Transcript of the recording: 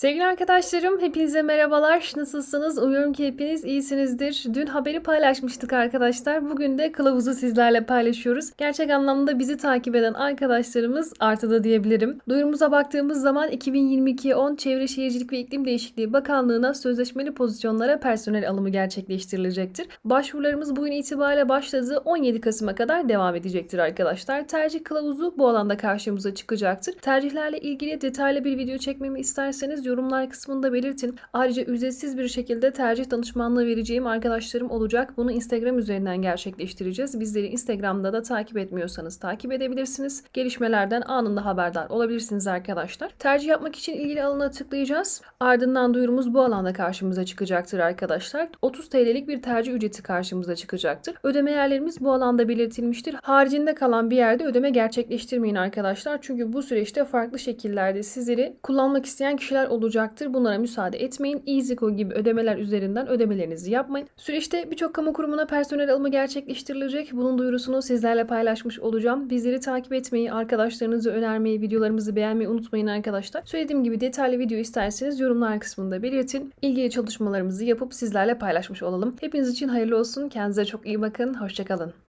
Sevgili arkadaşlarım, hepinize merhabalar. Nasılsınız? Umuyorum ki hepiniz iyisinizdir. Dün haberi paylaşmıştık arkadaşlar. Bugün de kılavuzu sizlerle paylaşıyoruz. Gerçek anlamda bizi takip eden arkadaşlarımız artıda diyebilirim. Duyurumuza baktığımız zaman 2022 10 Çevre Şehircilik ve İklim Değişikliği Bakanlığı'na sözleşmeli pozisyonlara personel alımı gerçekleştirilecektir. Başvurularımız bugün itibariyle başladı. 17 Kasım'a kadar devam edecektir arkadaşlar. Tercih kılavuzu bu alanda karşımıza çıkacaktır. Tercihlerle ilgili detaylı bir video çekmemi isterseniz yorumlar kısmında belirtin. Ayrıca ücretsiz bir şekilde tercih danışmanlığı vereceğim arkadaşlarım olacak. Bunu Instagram üzerinden gerçekleştireceğiz. Bizleri Instagram'da da takip etmiyorsanız takip edebilirsiniz. Gelişmelerden anında haberdar olabilirsiniz arkadaşlar. Tercih yapmak için ilgili alana tıklayacağız. Ardından duyurumuz bu alanda karşımıza çıkacaktır arkadaşlar. 30 TL'lik bir tercih ücreti karşımıza çıkacaktır. Ödeme yerlerimiz bu alanda belirtilmiştir. Haricinde kalan bir yerde ödeme gerçekleştirmeyin arkadaşlar. Çünkü bu süreçte farklı şekillerde sizleri kullanmak isteyen kişiler olabilir olacaktır. Bunlara müsaade etmeyin. EasyCo gibi ödemeler üzerinden ödemelerinizi yapmayın. Süreçte birçok kamu kurumuna personel alımı gerçekleştirilecek. Bunun duyurusunu sizlerle paylaşmış olacağım. Bizleri takip etmeyi, arkadaşlarınızı önermeyi, videolarımızı beğenmeyi unutmayın arkadaşlar. Söylediğim gibi detaylı video isterseniz yorumlar kısmında belirtin. İlgili çalışmalarımızı yapıp sizlerle paylaşmış olalım. Hepiniz için hayırlı olsun. Kendinize çok iyi bakın. Hoşçakalın.